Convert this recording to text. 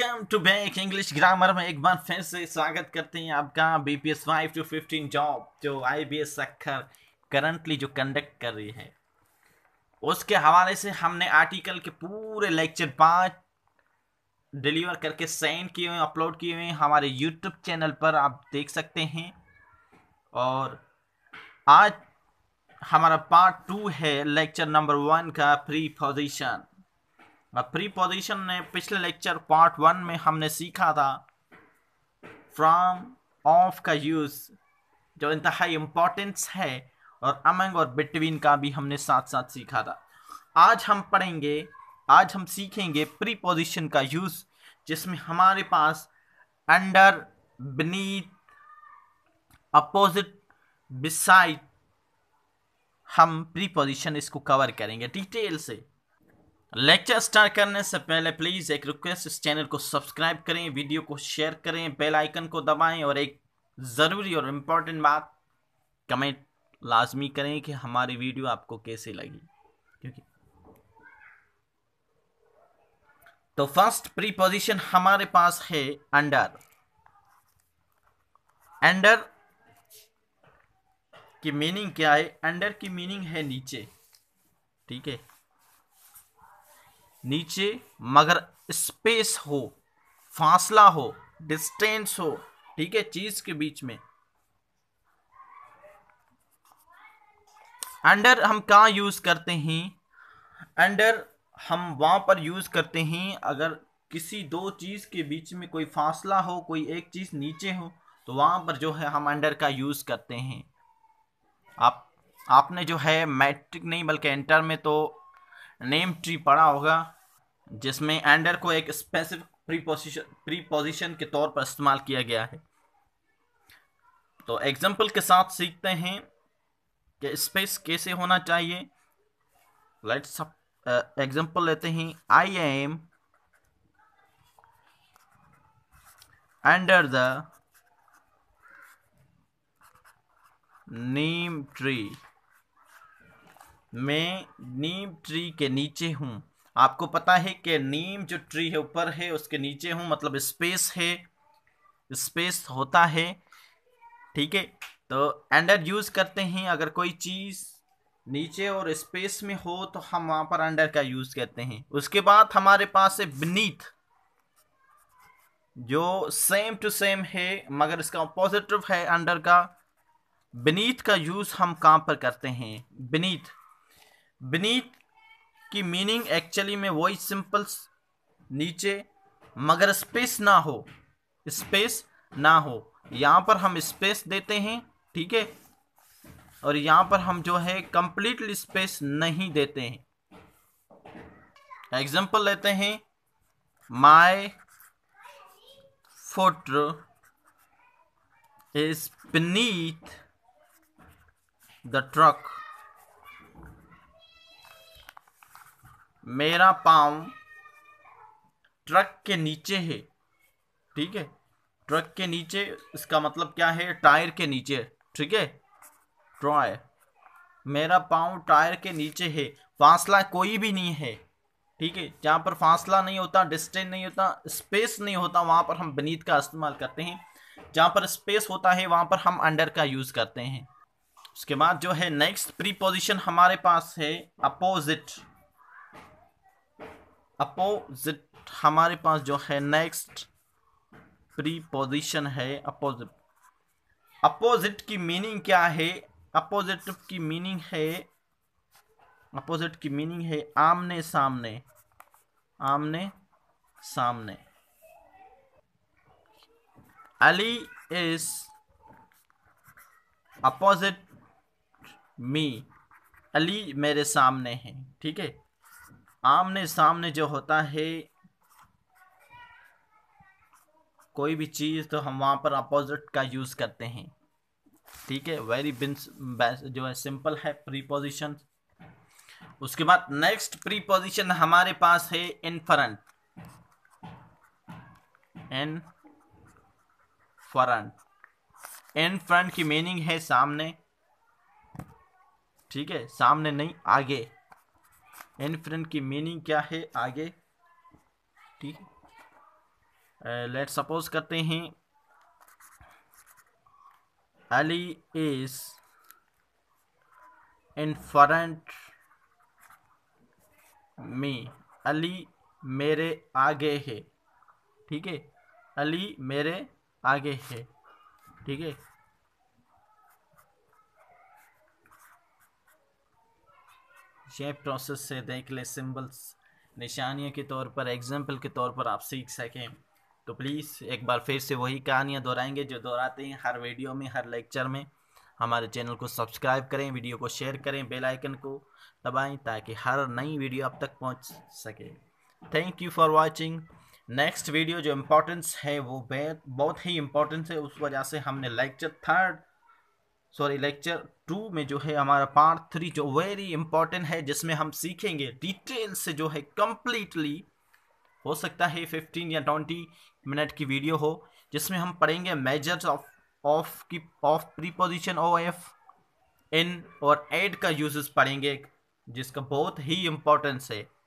welcome to back English grammar में एक बार फिर से स्वागत करते हैं आपका B P S five to fifteen job जो आई बी एस अखर करंटली जो कंडक्ट कर रही है उसके हवाले से हमने आर्टिकल के पूरे लेक्चर पाँच डिलीवर करके सेंड किए हुए अपलोड किए हुए हमारे यूट्यूब चैनल पर आप देख सकते हैं और आज हमारा पार्ट टू है लेक्चर नंबर वन का प्री पोजिशन प्रीपोजिशन ने पिछले लेक्चर पार्ट वन में हमने सीखा था फ्राम ऑफ का यूज़ जो इंतहाई इम्पोर्टेंस है और अमंग और बिटवीन का भी हमने साथ साथ सीखा था आज हम पढ़ेंगे आज हम सीखेंगे प्रीपोजिशन का यूज़ जिसमें हमारे पास अंडर बीनीथ अपोजिट बिसाइड हम प्रीपोजिशन इसको कवर करेंगे डिटेल से लेक्चर स्टार्ट करने से पहले प्लीज़ एक रिक्वेस्ट इस चैनल को सब्सक्राइब करें वीडियो को शेयर करें बेल आइकन को दबाएं और एक ज़रूरी और इम्पॉर्टेंट बात कमेंट लाजमी करें कि हमारी वीडियो आपको कैसे लगी क्योंकि तो फर्स्ट प्रीपोजिशन हमारे पास है अंडर अंडर की मीनिंग क्या है अंडर की मीनिंग है नीचे ठीक है नीचे मगर स्पेस हो फासला हो डिस्टेंस हो ठीक है चीज के बीच में अंडर हम कहा यूज करते हैं अंडर हम वहाँ पर यूज करते हैं अगर किसी दो चीज के बीच में कोई फासला हो कोई एक चीज नीचे हो तो वहाँ पर जो है हम अंडर का यूज करते हैं आप आपने जो है मैट्रिक नहीं बल्कि इंटर में तो नेम ट्री पढ़ा होगा जिसमें एंडर को एक स्पेसिफिक प्रीपोजिशन प्रीपोजिशन के तौर पर इस्तेमाल किया गया है तो एग्जाम्पल के साथ सीखते हैं कि स्पेस कैसे होना चाहिए लेट्स सब एग्जाम्पल लेते हैं I am under the neem tree मैं नीम ट्री के नीचे हूँ आपको पता है कि नीम जो ट्री है ऊपर है उसके नीचे हूँ मतलब स्पेस है स्पेस होता है ठीक है तो अंडर यूज़ करते हैं अगर कोई चीज़ नीचे और स्पेस में हो तो हम वहाँ पर अंडर का यूज़ करते हैं उसके बाद हमारे पास है बनीत जो सेम टू सेम है मगर इसका पॉजिटिव है अंडर का बनीत का यूज़ हम कहाँ पर करते हैं बनीत बीनीत की मीनिंग एक्चुअली में वही सिंपल्स नीचे मगर स्पेस ना हो स्पेस ना हो यहाँ पर हम स्पेस देते हैं ठीक है और यहाँ पर हम जो है कंप्लीटली स्पेस नहीं देते हैं एग्जाम्पल लेते हैं my foot is beneath the truck मेरा पाँव ट्रक के नीचे है ठीक है ट्रक के नीचे इसका मतलब क्या है टायर के नीचे ठीक है ट्राय मेरा पाँव टायर के नीचे है फासला कोई भी नहीं है ठीक है जहाँ पर फासला नहीं होता डिस्टेंस नहीं होता स्पेस नहीं होता वहाँ पर हम बनीत का इस्तेमाल करते हैं जहाँ पर स्पेस होता है वहाँ पर हम अंडर का यूज़ करते हैं उसके बाद जो है नेक्स्ट प्रीपोजिशन हमारे पास है अपोजिट अपोजिट हमारे पास जो है नेक्स्ट प्रीपोजिशन है अपोजिट अपोजिट की मीनिंग क्या है अपोजिट की मीनिंग है अपोजिट की मीनिंग है आमने सामने आमने सामने Ali is opposite me Ali मेरे सामने है ठीक है आमने सामने जो होता है कोई भी चीज़ तो हम वहां पर अपोजिट का यूज़ करते हैं ठीक है वेरी बिन्स जो है सिंपल है प्रीपोजिशन उसके बाद नेक्स्ट प्रीपोजिशन हमारे पास है इनफरंट इन फरंट इन फ्रंट की मीनिंग है सामने ठीक है सामने नहीं आगे इनफरेंट की मीनिंग क्या है आगे ठीक लेट सपोज uh, करते हैं Ali is in front me Ali मेरे आगे है ठीक है अली मेरे आगे है ठीक है शेप प्रोसेस से देख ले सिंबल्स निशानियों के तौर पर एग्जाम्पल के तौर पर आप सीख सकें तो प्लीज़ एक बार फिर से वही कहानियाँ दोहराएंगे जो दोहराते हैं हर वीडियो में हर लेक्चर में हमारे चैनल को सब्सक्राइब करें वीडियो को शेयर करें बेल आइकन को दबाएं ताकि हर नई वीडियो अब तक पहुंच सके thank you for watching next video जो इम्पोर्टेंस है वो बहुत ही इम्पोर्टेंस है उस वजह से हमने lecture third sorry lecture two में जो है हमारा पार्ट थ्री जो वेरी इंपॉर्टेंट है जिसमें हम सीखेंगे डिटेल से जो है कम्प्लीटली हो सकता है फिफ्टीन या ट्वेंटी मिनट की वीडियो हो जिसमें हम पढ़ेंगे मेजर्स ऑफ ऑफ की of preposition O F in और एड का यूजेस पढ़ेंगे जिसका बहुत ही इम्पोर्टेंस है